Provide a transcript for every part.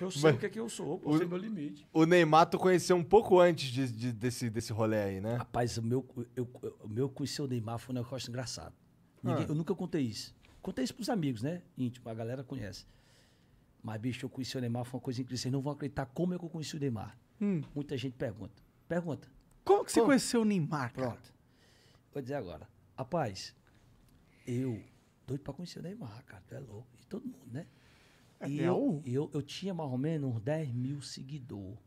Eu sei Mas... o que é que eu sou, pô, o, sei meu limite. O Neymar tu conheceu um pouco antes de, de, desse, desse rolê aí, né? Rapaz, o meu, eu, o meu conhecer o Neymar foi um negócio engraçado. Ninguém, ah. Eu nunca contei isso. Contei isso pros amigos, né? Íntimo, a galera conhece. Mas, bicho, eu conheci o Neymar, foi uma coisa incrível. Vocês não vão acreditar como é que eu conheci o Neymar. Hum. Muita gente pergunta. Pergunta. Como que você como? conheceu o Neymar, cara? Pronto. Vou dizer agora. Rapaz, eu doido pra conhecer o Neymar, cara. Tu é louco. E todo mundo, né? eu, eu, eu, tinha mais ou menos uns 10 mil seguidores.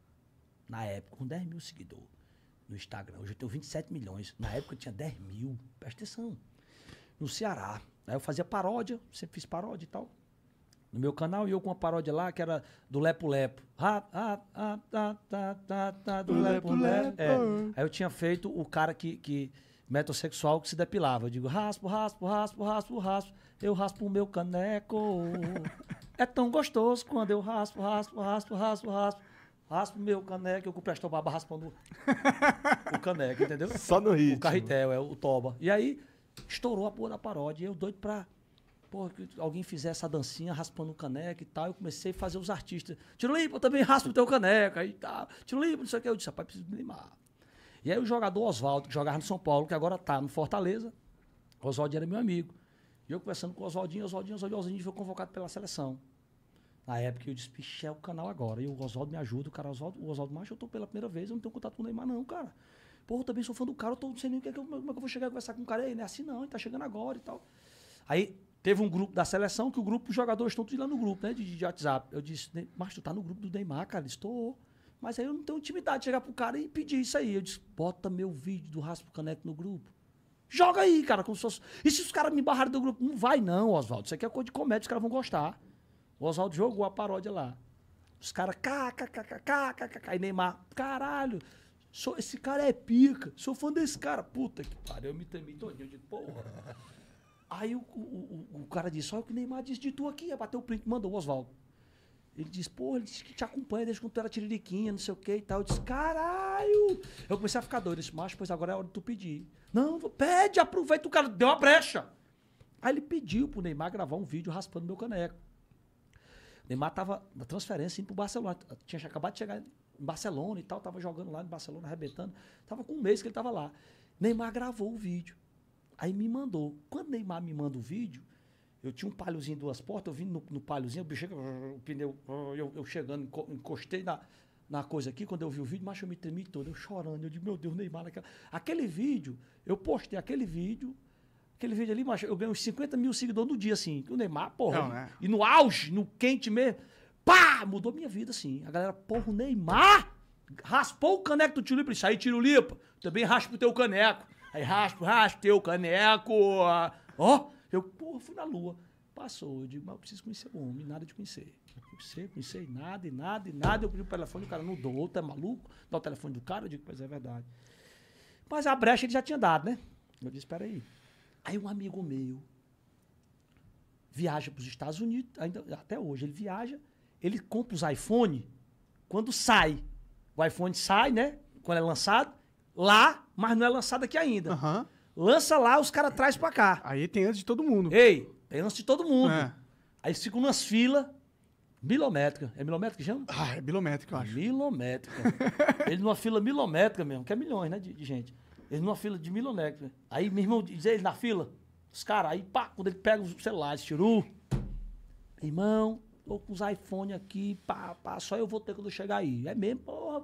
Na época, uns 10 mil seguidores no Instagram. Hoje eu tenho 27 milhões. Na época eu tinha 10 mil. Presta atenção. No Ceará. Aí eu fazia paródia, sempre fiz paródia e tal. No meu canal, e eu com uma paródia lá que era do Lepo Lepo. Ah, ah, ah, tá, tá, tá, do Lepo Lepo. É. Aí eu tinha feito o cara que, que metossexual que se depilava. Eu digo, raspo, raspo, raspo, raspo, raspo. Eu raspo o meu caneco. É tão gostoso quando eu raspo, raspo, raspo, raspo, raspo. Raspo meu caneco, eu presto baba raspando o caneco, entendeu? Só no ritmo. O carretel, é o toba. E aí estourou a porra da paródia. Eu doido pra porra, que alguém fizesse essa dancinha raspando o caneco e tal. Eu comecei a fazer os artistas. Tiro limpo, eu também raspo o teu caneco. Aí tal. Tiro limpo, não sei o que. Eu disse, rapaz, preciso me limar. E aí o jogador Oswaldo, que jogava no São Paulo, que agora tá no Fortaleza. Oswaldo era meu amigo. E eu conversando com o Oswaldinho, Oswaldinho, Oswaldinho, Oswaldinho foi convocado pela seleção. Na época eu disse, piché é o canal agora. E o Oswaldo me ajuda, o cara, Oswaldo, o Oswaldo Macho, eu tô pela primeira vez, eu não tenho contato com o Neymar, não, cara. Porra, eu também sou fã do cara, eu tô, não sei nem o que é que eu, como é que eu vou chegar a conversar com o cara aí, não é assim não, ele tá chegando agora e tal. Aí teve um grupo da seleção que o grupo, os jogadores estão tudo lá no grupo, né, de, de WhatsApp. Eu disse, mas tu tá no grupo do Neymar, cara, estou. Mas aí eu não tenho intimidade de chegar pro cara e pedir isso aí. Eu disse, bota meu vídeo do Raspo Caneco no grupo. Joga aí, cara, como se fosse... E se os caras me barrarem do grupo? Não vai não, Oswaldo. Isso aqui é coisa de comédia, os caras vão gostar. O Oswaldo jogou a paródia lá. Os caras, kkkkkkkk, e Neymar, caralho, sou, esse cara é pica, sou fã desse cara. Puta que pariu, eu me temei todinho, eu digo, porra. Aí o, o, o, o cara disse, olha o que o Neymar disse de tu aqui, é bateu o print, mandou o Oswaldo. Ele disse, pô, ele disse que te acompanha desde quando tu era tiririquinha, não sei o que e tal. Eu disse, caralho! Eu comecei a ficar doido. Eu disse, macho, pois agora é hora de tu pedir. Não, pede, aproveita, o cara deu uma brecha. Aí ele pediu pro Neymar gravar um vídeo raspando meu caneco. O Neymar tava na transferência indo pro Barcelona. Tinha acabado de chegar em Barcelona e tal, tava jogando lá em Barcelona, arrebentando. Tava com um mês que ele tava lá. Neymar gravou o vídeo. Aí me mandou. Quando Neymar me manda o vídeo, eu tinha um palhozinho duas portas, eu vim no, no palhozinho, o bicho, o pneu, eu, eu chegando, encostei na, na coisa aqui, quando eu vi o vídeo, mas eu me tremi todo, eu chorando, eu disse, meu Deus, Neymar, aquela... aquele vídeo, eu postei aquele vídeo, aquele vídeo ali, eu ganhei uns 50 mil seguidores no dia, assim, o Neymar, porra, Não, né? e no auge, no quente mesmo, pá, mudou minha vida, assim, a galera, porra, o Neymar raspou o caneco do Tirulipa, isso aí, Tirulipa, também raspa o teu caneco, aí raspa, raspa o teu caneco, ó, eu, porra, fui na lua. Passou. Eu digo, mas eu preciso conhecer o homem, nada de conhecer. Conhecer, conhecer, nada, e nada, e nada. Eu pedi o telefone, o cara não dou, tá maluco? Dá o telefone do cara, eu digo, pois é verdade. Mas a brecha ele já tinha dado, né? Eu disse, espera aí. Aí um amigo meu viaja para os Estados Unidos, ainda, até hoje, ele viaja, ele compra os iPhone quando sai. O iPhone sai, né? Quando é lançado, lá, mas não é lançado aqui ainda. Aham. Uhum. Lança lá, os caras traz pra cá. Aí tem antes de todo mundo. Ei, tem antes de todo mundo. É. Aí ficam umas filas milométrica. É milométrica que chama? Ah, é milométrica, eu acho. Milométrica. ele numa fila milométrica mesmo, que é milhões, né, de, de gente. Ele numa fila de milométrica. Aí, meu irmão, diz ele na fila, os caras, aí pá, quando ele pega os celulares, tirou. Irmão, tô com os iPhone aqui, pá, pá, só eu vou ter quando eu chegar aí. É mesmo, porra.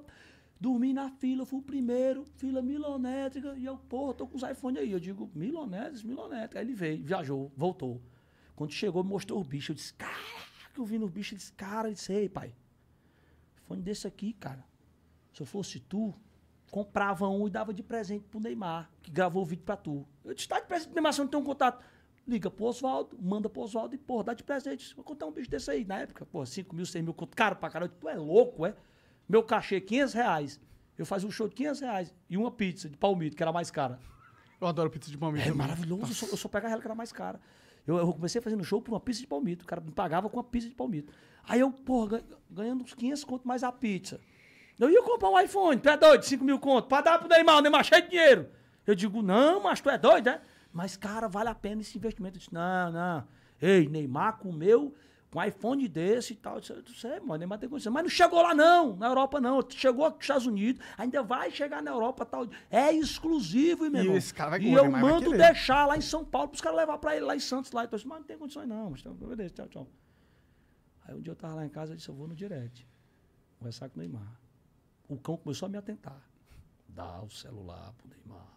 Dormi na fila, fui o primeiro, fila milonétrica, e eu, porra, tô com os iPhone aí. Eu digo, milonétricos, milonétricos. Aí ele veio, viajou, voltou. Quando chegou, me mostrou o bicho. Eu disse, caraca, eu vi no bicho. Ele disse, cara, eu disse, ei, pai, iPhone desse aqui, cara. Se eu fosse tu, comprava um e dava de presente pro Neymar, que gravou o vídeo pra tu. Eu disse, tá de presente pro Neymar, você não tem um contato. Liga pro Oswaldo, manda pro Oswaldo e, porra, dá de presente. Vou contar um bicho desse aí. Na época, porra, 5 mil, 6 mil, caro pra caralho. Tu é louco, é? Meu cachê, 500 reais. Eu fazia um show de 500 reais e uma pizza de palmito, que era mais cara. Eu adoro pizza de palmito. É também. maravilhoso. Eu só, eu só pegava ela que era mais cara. Eu, eu, comecei fazendo show por uma pizza de palmito. O cara me pagava com uma pizza de palmito. Aí eu, porra, ganhando uns 500 conto mais a pizza. Eu ia comprar um iPhone, tu é doido, 5 mil conto, pra dar pro Neymar, o Neymar cheio de dinheiro. Eu digo, não, mas tu é doido, né? Mas, cara, vale a pena esse investimento. Eu disse, não, não. Ei, Neymar comeu com um iPhone desse e tal. Eu disse, é, mano, Neymar tem condição. Mas não chegou lá, não, na Europa, não. Chegou aqui nos Estados Unidos, ainda vai chegar na Europa tal. É exclusivo, meu e Esse cara vai e eu mando deixar lá em São Paulo, para os caras levar para ele lá em Santos. Lá. Então, eu disse, mas não tem condições, não. Mas, beleza, tchau, tchau. Aí um dia eu estava lá em casa, e disse, eu vou no direct. Conversar com o Neymar. O cão começou a me atentar. Dá o celular pro Neymar.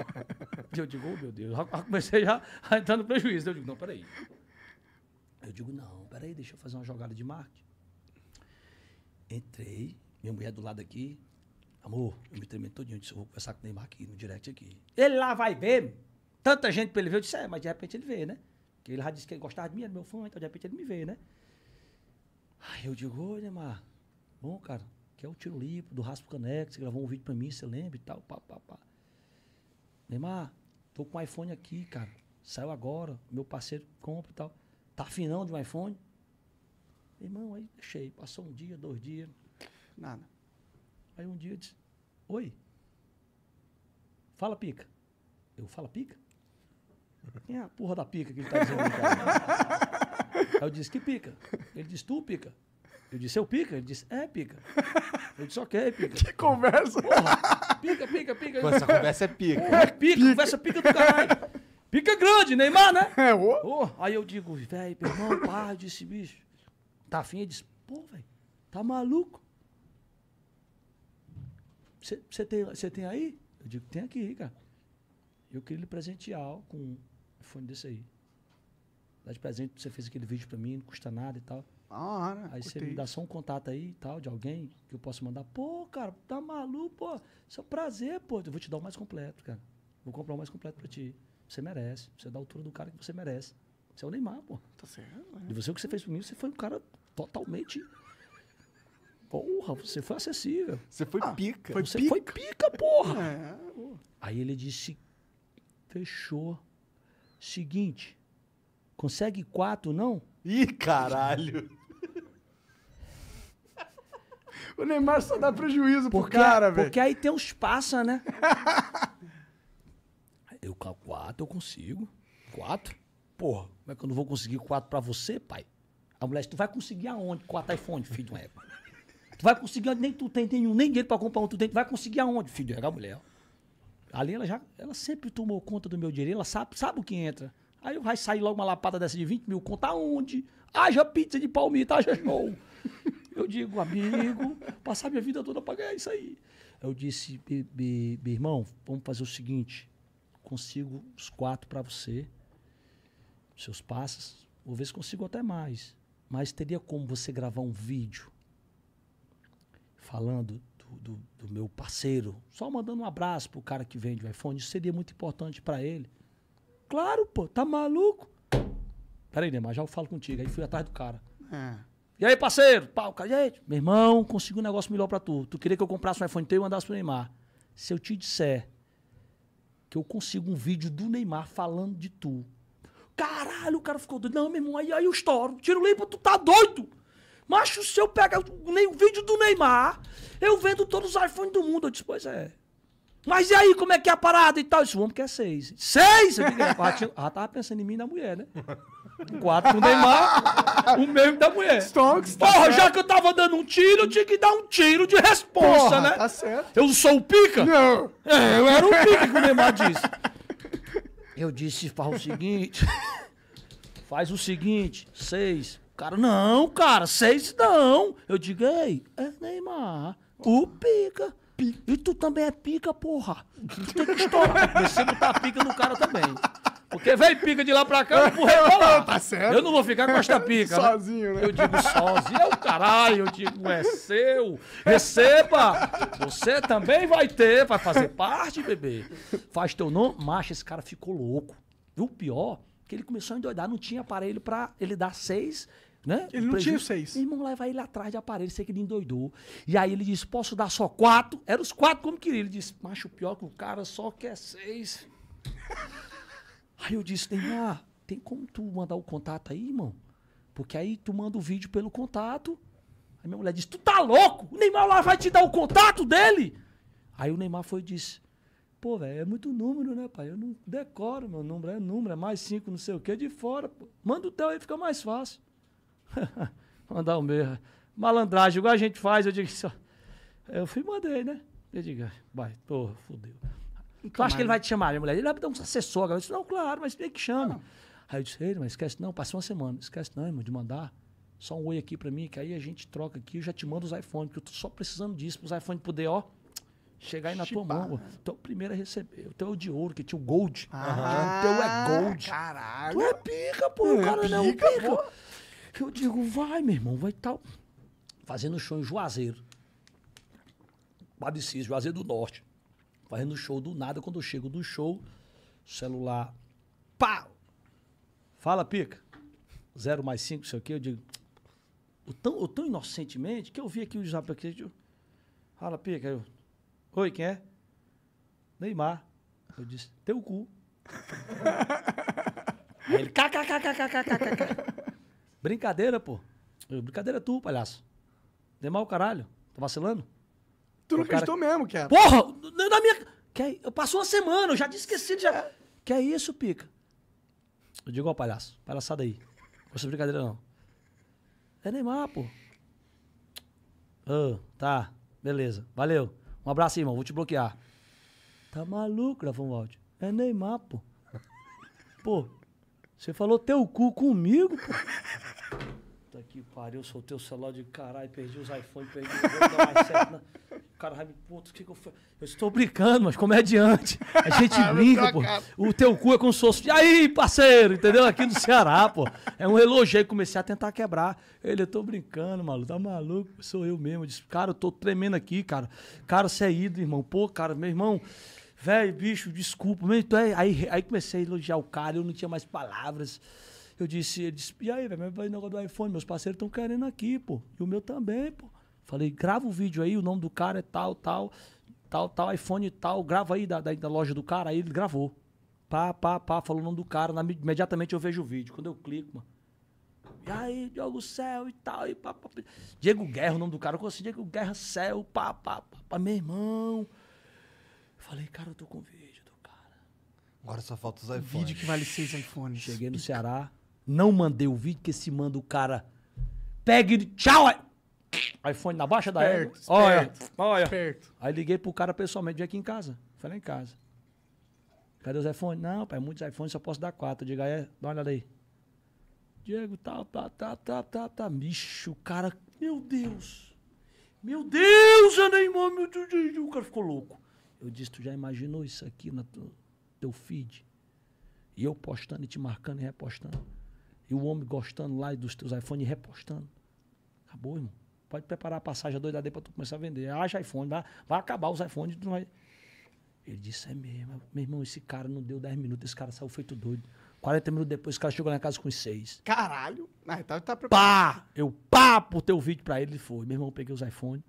eu digo, oh, meu Deus, já comecei já a entrar no prejuízo. Eu digo, não, peraí digo, não, peraí, deixa eu fazer uma jogada de marketing. Entrei, minha mulher do lado aqui, amor, eu me tremei todinho, eu disse, eu vou conversar com o Neymar aqui, no direct aqui. Ele lá vai ver, tanta gente pra ele ver, eu disse, é, mas de repente ele vê, né? Porque ele já disse que ele gostava de mim, era meu fã, então de repente ele me vê, né? Aí eu digo, oi, Neymar, bom, cara, que é o tiro limpo do Raspo Caneco, você gravou um vídeo pra mim, você lembra e tal, pá, pá, pá. Neymar, tô com o um iPhone aqui, cara, saiu agora, meu parceiro compra e tal. Tá afinão de um iPhone? Irmão, aí deixei. Passou um dia, dois dias, nada. Aí um dia eu disse, oi, fala pica. Eu, falo pica? Quem é a porra da pica que ele tá dizendo? Cara? aí eu disse, que pica? Ele disse, tu pica? Eu disse, eu pica? Ele disse, é pica. Eu disse, ok, pica. Que conversa! Porra, pica, pica, pica. Pô, essa conversa é pica. Porra, é pica, pica. conversa pica do caralho. Pica grande, Neymar, né? É, ô. Aí eu digo, velho, meu irmão, para desse bicho. Tá afim? Ele disse, pô, velho, tá maluco? Você tem, tem aí? Eu digo, tem aqui, cara. Eu queria lhe presentear com um iPhone desse aí. Dá de presente, você fez aquele vídeo pra mim, não custa nada e tal. Ah, né? Aí você me dá só um contato aí e tal, de alguém que eu posso mandar. Pô, cara, tá maluco, pô. Isso é um prazer, pô. Eu vou te dar o mais completo, cara. Vou comprar o mais completo pra ti. Você merece. Você é da altura do cara que você merece. Você é o Neymar, pô. Tá certo. É. Né? E você, o que você fez por mim, você foi um cara totalmente. Porra, você foi acessível. Você foi ah, pica. Foi você pica. foi pica, porra. É. Aí ele disse: fechou. Seguinte, consegue quatro, não? Ih, caralho. O Neymar só dá prejuízo porque, pro cara, velho. Porque aí tem uns passa, né? Eu, quatro eu consigo. Quatro? Porra, como é que eu não vou conseguir quatro pra você, pai? A mulher tu vai conseguir aonde? Quatro iPhone, filho de uma égua. Tu vai conseguir onde? Nem tu tem nenhum, nem dinheiro pra comprar um, tu tem. Tu vai conseguir aonde, filho de égua? A mulher, Ali ela já, ela sempre tomou conta do meu dinheiro, ela sabe, sabe o que entra. Aí vai sair logo uma lapada dessa de 20 mil conta aonde? Haja pizza de palmita, haja show. Eu digo, amigo, passar minha vida toda pra ganhar isso aí. Eu disse, meu irmão, vamos fazer o seguinte consigo os quatro para você, seus passos. Vou ver se consigo até mais. Mas teria como você gravar um vídeo falando do, do, do meu parceiro, só mandando um abraço pro cara que vende o iPhone, isso seria muito importante para ele. Claro, pô, tá maluco? Peraí, Neymar, já eu falo contigo. Aí fui atrás do cara. É. E aí, parceiro? Pau, cara, gente, meu irmão, consegui um negócio melhor para tu. Tu queria que eu comprasse um iPhone teu e mandasse pro Neymar. Se eu te disser que eu consigo um vídeo do Neymar falando de tu. Caralho, o cara ficou doido. Não, meu irmão, aí, aí eu estouro. Tiro limpo, tu tá doido? Macho, se eu pegar o vídeo do Neymar, eu vendo todos os iPhones do mundo. Eu disse, pois é. Mas e aí, como é que é a parada e tal? Isso, o homem quer seis. Seis? Eu digo, ah, ah, tava pensando em mim e na mulher, né? Quatro com o Neymar, o mesmo da mulher. Stonks, tá Porra, certo. já que eu tava dando um tiro, eu tinha que dar um tiro de resposta, Porra, né? Tá certo. Eu sou o pica? Não. É, eu era o pica que o Neymar disse. Eu disse, faz o seguinte. Faz o seguinte, seis. O cara, não, cara, seis não. Eu digo, ei, é Neymar, o pica. E tu também é pica, porra. Tu tem que estourar. a botar tá pica no cara também. Porque velho pica de lá pra cá, eu empurrei pra lá. Tá certo. Eu não vou ficar com esta pica. Né? sozinho, né? né? Eu digo sozinho, é o caralho. Eu digo, é seu. Receba. Você também vai ter, vai fazer parte, bebê. Faz teu nome. Macho, esse cara ficou louco. E o pior, que ele começou a endoidar, não tinha aparelho pra ele dar seis. Né? Ele não tinha seis. Meu irmão leva ele atrás de aparelho, sei que ele endoidou. E aí ele disse: posso dar só quatro? Era os quatro como queria. Ele disse: macho, pior é que o cara só quer seis. Aí eu disse, Neymar, ah, tem como tu mandar o contato aí, irmão? Porque aí tu manda o vídeo pelo contato. Aí minha mulher disse, tu tá louco? O Neymar lá vai te dar o contato dele? Aí o Neymar foi e disse, pô, velho, é muito número, né, pai? Eu não decoro, meu número é número, é mais cinco, não sei o que, de fora. Pô. Manda o teu aí, fica mais fácil. Mandar o meu. Malandragem, igual a gente faz, eu digo, só. Eu fui mandei, né? Eu digo, vai, tô, fudeu. Tu acha que ele vai te chamar, minha mulher? Ele vai dar um assessor. Agora. Eu disse, não, claro, mas tem que chamar Ah, aí eu disse, ele, mas esquece não, passou uma semana. Esquece não, irmão, de mandar só um oi aqui para mim, que aí a gente troca aqui, eu já te mando os iPhones, que eu tô só precisando disso, pros os iPhones poder, ó, chegar aí na tua mão. então Tu é o primeiro a receber. O teu é o de ouro, que tinha o gold. Ah, O teu é gold. Caralho. Tu é pica, pô. O é cara não é pica. pica. eu digo, vai, meu irmão, vai tal. Fazendo show em Juazeiro. Padre Cis, Juazeiro do Norte fazendo show do nada. Quando eu chego do show, celular, pá! Fala, pica. Zero mais cinco, sei o quê. Eu digo, o tão, o tão inocentemente que eu vi aqui o zap aqui. Digo, Fala, pica. Eu, Oi, quem é? Neymar. Eu disse, teu cu. Aí ele, kkkkkkkk. Brincadeira, pô. Eu, Brincadeira é tu, palhaço. Neymar o caralho. Tá vacilando? Tu não acreditou cara... mesmo, cara. Porra! Na minha. Que é... Passou uma semana, eu já tinha esquecido. Já... Que é isso, pica? Eu digo, ó, palhaço, palhaçada aí. Não é brincadeira, não. É Neymar, pô. Ah, tá. Beleza. Valeu. Um abraço aí, irmão. Vou te bloquear. Tá maluco, gravou um áudio. É Neymar, pô. Pô, você falou teu cu comigo, pô. Puta que pariu, soltei o celular de caralho, perdi os iPhones, perdi o não mais certo. Né? cara vai me, puto o que, que eu faço? Eu estou brincando, mas comediante. É a gente brinca, pô. O teu cu é como se fosse. E aí, parceiro, entendeu? Aqui no Ceará, pô. É um elogio. Comecei a tentar quebrar. Ele, eu tô brincando, maluco. Tá maluco? Sou eu mesmo. Eu disse, cara, eu tô tremendo aqui, cara. Cara, você é ido, irmão. Pô, cara, meu irmão. Velho, bicho, desculpa. Então, aí, aí comecei a elogiar o cara, eu não tinha mais palavras. Eu disse, ele disse, e aí, velho, negócio do iPhone, meus parceiros estão querendo aqui, pô. E o meu também, pô. Falei, grava o vídeo aí, o nome do cara é tal, tal, tal, tal, iPhone tal, grava aí da, da, da loja do cara. Aí ele gravou. Pá, pá, pá, falou o nome do cara. Na, imediatamente eu vejo o vídeo. Quando eu clico, mano. E aí, Diogo Céu e tal, e pá, pá, pá. Diego Guerra, o nome do cara. Eu conheci Diego Guerra, Céu, pá, pá, pá, pá, meu irmão. Falei, cara, eu tô com vídeo do cara. Agora só falta os iPhones. Vídeo que vale seis iPhones. Cheguei no Ceará, não mandei o vídeo, que se manda o cara. Pegue, tchau, iPhone na baixa da égua. Olha, olha. esperto. Aí liguei pro cara pessoalmente, vem aqui em casa. Falei, em casa. Cadê os iPhones? Não, pai, muitos iPhones, só posso dar quatro. Diga aí, ah, é, dá uma olhada aí. Diego, tá, tá, tá, tá, tá, tá. Bicho, o cara, meu Deus. Meu Deus, Aneimão, meu Deus. O cara ficou louco. Eu disse, tu já imaginou isso aqui no teu feed? E eu postando e te marcando e repostando. E o homem gostando lá dos teus iPhones e repostando. Acabou, irmão. Pode preparar a passagem a dois AD para tu começar a vender. Acha iPhone, vai, vai acabar os iPhones. Tu vai... Ele disse, é mesmo. É, meu irmão, esse cara não deu 10 minutos, esse cara saiu feito doido. 40 minutos depois, o cara chegou na casa com os seis. Caralho! Ah, tá, tá preparado. Pá! Eu pá por teu vídeo pra ele, ele foi. Meu irmão, peguei os iPhones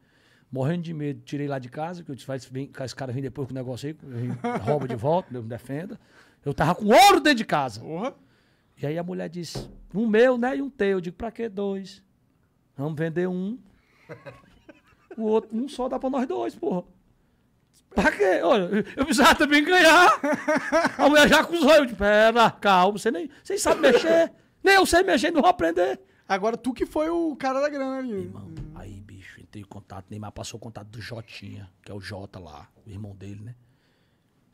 morrendo de medo, tirei lá de casa, que eu disse, vai, vem, esse cara vem depois com o negócio aí, rouba de volta, Deus me defenda. Eu tava com ouro dentro de casa. Porra! E aí a mulher disse, um meu, né, e um teu. Eu digo, pra que dois? Vamos vender um. O outro, um só dá pra nós dois, porra. Pra quê? Olha, eu precisava também ganhar. A mulher já acusou. Eu disse, pera, calma, você nem, você sabe mexer. Nem eu sei mexer, não vou aprender. Agora tu que foi o cara da grana ali. Irmão, aí, bicho, entrei em contato. Neymar passou o contato do Jotinha, que é o Jota lá, o irmão dele, né?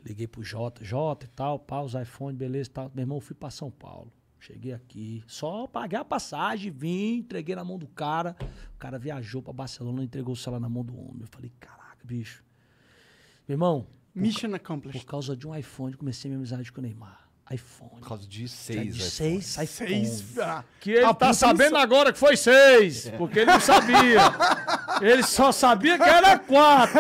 Liguei pro Jota, Jota e tal, pau os iPhone, beleza e tal. Meu irmão, fui pra São Paulo. Cheguei aqui, só paguei a passagem, vim, entreguei na mão do cara. O cara viajou para Barcelona, entregou o celular na mão do homem. Eu falei, caraca, bicho. Meu irmão. Mission accomplished. Por causa de um iPhone, comecei minha amizade com o Neymar. iPhone. Por causa de seis, de seis iPhone. Seis, ah, Que ele a tá sabendo agora que foi seis, é. porque ele não sabia. ele só sabia que era quatro.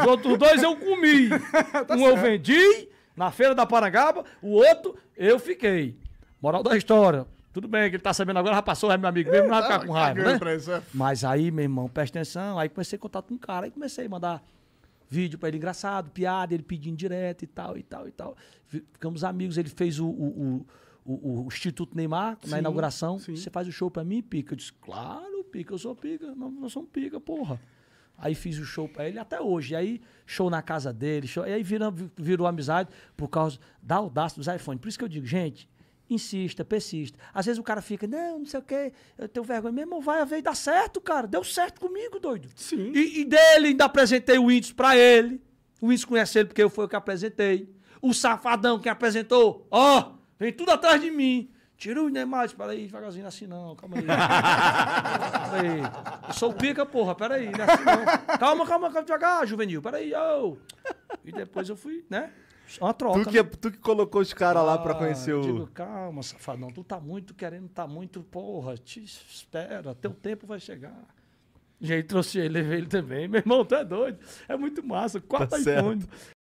Os outros dois eu comi. tá um certo. eu vendi na feira da Parangaba, o outro eu fiquei. Moral da história. Tudo bem que ele tá sabendo agora, já passou, é meu amigo mesmo, não vai ficar com raiva, né? É. Mas aí, meu irmão, presta atenção, aí comecei a contato com um cara, aí comecei a mandar vídeo para ele engraçado, piada, ele pedindo direto e tal, e tal, e tal. Ficamos amigos, ele fez o, o, o, o Instituto Neymar sim, na inauguração. Sim. Você faz o show para mim, Pica? Eu disse, claro, Pica, eu sou Pica, nós, nós somos Pica, porra. Aí fiz o show para ele até hoje. Aí show na casa dele, show, e aí virou, virou amizade por causa da audácia dos iPhones. Por isso que eu digo, gente, insista, persista. Às vezes o cara fica, não, não sei o quê, eu tenho vergonha mesmo, vai a ver, dá certo, cara, deu certo comigo, doido. Sim. E, e dele, ainda apresentei o índice pra ele. O índice conhece ele porque eu fui o que apresentei. O safadão que apresentou, ó, oh, vem tudo atrás de mim. Tira o Neymar, espera aí, devagarzinho, é assim não, calma aí. aí. Eu sou o pica, porra, pera aí, não é assim não. Calma, calma, calma, devagar, juvenil, pera aí, oh. E depois eu fui, né? Uma troca. Tu que, né? É- tu que colocou os caras ah, lá pra ah, conhecer o. Digo, calma, safadão, tu tá muito querendo, tá muito, porra, te espera, teu tempo vai chegar. E aí trouxe ele, levei ele também. Meu irmão, tu é doido. É muito massa. Quarto tá iPhone.